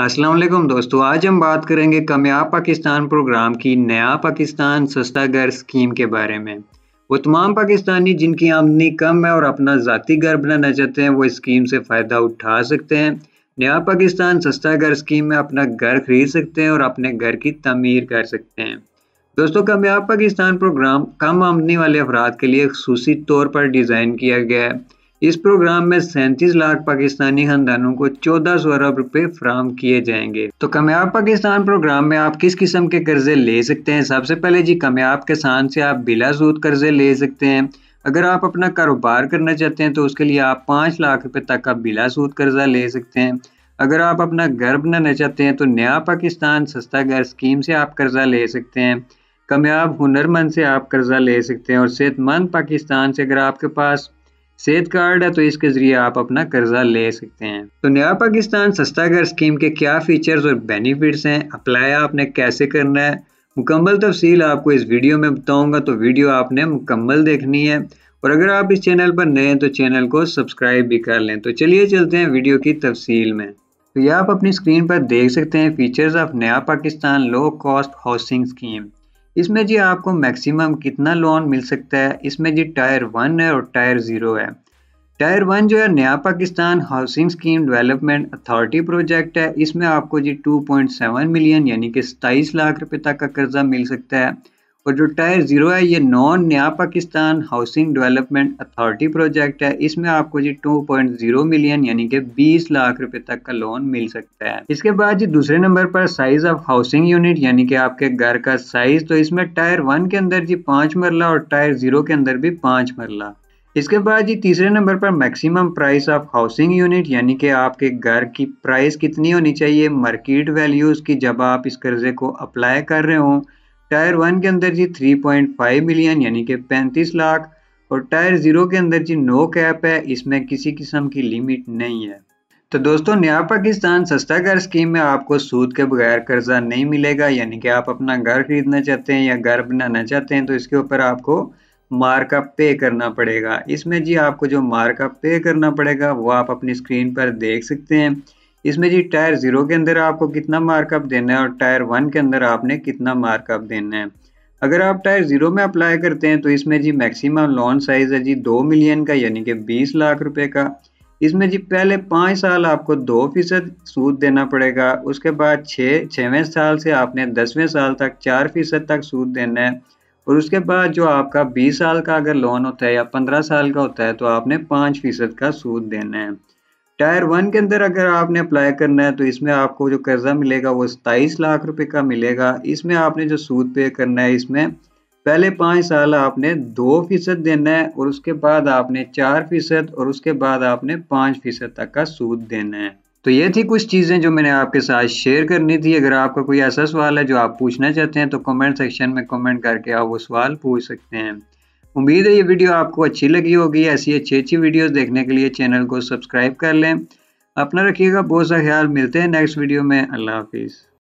असलम दोस्तों आज हम बात करेंगे कमयाब पाकिस्तान प्रोग्राम की नया पाकिस्तान सस्ता घर स्कीम के बारे में वो तमाम पाकिस्तानी जिनकी आमदनी कम है और अपना ज़ाती घर बनाना चाहते हैं वो इस स्कीम से फ़ायदा उठा सकते हैं नया पाकिस्तान सस्ता घर स्कीम में अपना घर खरीद सकते हैं और अपने घर की तमीर कर सकते हैं दोस्तों कामयाब पाकिस्तान प्रोग्राम कम आमदनी वाले अफराद के लिए खसूसी तौर पर डिज़ाइन किया गया है इस प्रोग्राम में सैंतीस लाख पाकिस्तानी खानदानों को चौदह सौ अरब रुपए फ्राहम किए जाएंगे तो कमयाब पाकिस्तान प्रोग्राम में आप किस किस्म के कर्जे ले सकते हैं सबसे पहले जी कमयाब किसान से आप बिला सूद कर्जे ले सकते हैं अगर आप अपना कारोबार करना चाहते हैं तो उसके लिए आप पाँच लाख रुपये तक का बिला सूद कर्जा ले सकते हैं अगर आप अपना घर बनाना चाहते हैं तो नया पाकिस्तान सस्ता घर स्कीम से आप कर्जा ले सकते हैं कामयाब हुनरमंद से आप कर्जा ले सकते हैं और सेहतमंद पाकिस्तान से अगर आपके पास सेहत कार्ड है तो इसके जरिए आप अपना कर्जा ले सकते हैं तो नया पाकिस्तान सस्ता घर स्कीम के क्या फीचर्स और बेनिफिट्स हैं अप्लाई आपने कैसे करना है मुकम्मल तफसील आपको इस वीडियो में बताऊंगा तो वीडियो आपने मुकम्मल देखनी है और अगर आप इस चैनल पर नए हैं तो चैनल को सब्सक्राइब भी कर लें तो चलिए चलते हैं वीडियो की तफसील में तो यह आप अपनी स्क्रीन पर देख सकते हैं features of Naya Pakistan low cost housing scheme इसमें जी आपको मैक्सिमम कितना लोन मिल सकता है इसमें जी टायर वन है और टायर ज़ीरो है टायर वन जो है Naya Pakistan housing scheme development authority project है इसमें आपको जी 2.7 मिलियन यानी कि सताईस लाख रुपए तक का कर्जा मिल सकता है और जो टायर ज़ीरो है ये non Naya Pakistan housing development authority project है इसमें आपको जी 2.0 मिलियन यानी कि 20 लाख रुपए तक का लोन मिल सकता है इसके बाद जी दूसरे नंबर पर साइज ऑफ हाउसिंग यूनिट यानी कि आपके घर का साइज तो इसमें टायर वन के अंदर जी पांच मरला और टायर जीरो के अंदर भी पांच मरला इसके बाद जी तीसरे नंबर पर maximum price of housing unit यानी कि आपके घर की प्राइस कितनी होनी चाहिए मार्केट वैल्यूज़ की जब आप इस कर्जे को अप्लाई कर रहे हों टायर वन के अंदर जी 3.5 मिलियन यानी कि 35 लाख और टायर ज़ीरो के अंदर जी नो कैप है इसमें किसी किस्म की लिमिट नहीं है तो दोस्तों नया पाकिस्तान सस्ता घर स्कीम में आपको सूद के बगैर कर्जा नहीं मिलेगा यानी कि आप अपना घर खरीदना चाहते हैं या घर बनाना चाहते हैं तो इसके ऊपर आपको मार्कअप पे करना पड़ेगा इसमें जी आपको जो मार्कअप पे करना पड़ेगा वो आप अपनी स्क्रीन पर देख सकते हैं इसमें जी टायर ज़ीरो के अंदर आपको कितना मार्कअप देना है और टायर वन के अंदर आपने कितना मार्कअप देना है अगर आप टायर ज़ीरो में अप्लाई करते हैं तो इसमें जी मैक्सिमम लोन साइज़ है जी दो मिलियन का यानी कि बीस लाख रुपए का इसमें जी पहले पाँच साल आपको दो फीसद सूद देना पड़ेगा उसके बाद छः छवें साल से आपने दसवें साल तक चार फीसद तक सूद देना है और उसके बाद जो आपका बीस साल का अगर लोन होता है या पंद्रह साल का होता है तो आपने पाँच फीसद का सूद देना है टायर वन के अंदर अगर आपने अप्लाई करना है तो इसमें आपको जो कर्जा मिलेगा वो सताईस लाख रुपए का मिलेगा इसमें आपने जो सूद पे करना है इसमें पहले पाँच साल आपने दो फीसद देना है और उसके बाद आपने चार फीसद और उसके बाद आपने पाँच फीसद तक का सूद देना है तो ये थी कुछ चीज़ें जो मैंने आपके साथ शेयर करनी थी अगर आपका कोई ऐसा सवाल है जो आप पूछना चाहते हैं तो कमेंट सेक्शन में कमेंट करके आप वो सवाल पूछ सकते हैं उम्मीद है ये वीडियो आपको अच्छी लगी होगी ऐसी अच्छी अच्छी वीडियोस देखने के लिए चैनल को सब्सक्राइब कर लें अपना रखिएगा बहुत सा ख्याल मिलते हैं नेक्स्ट वीडियो में अल्लाह हाफिज़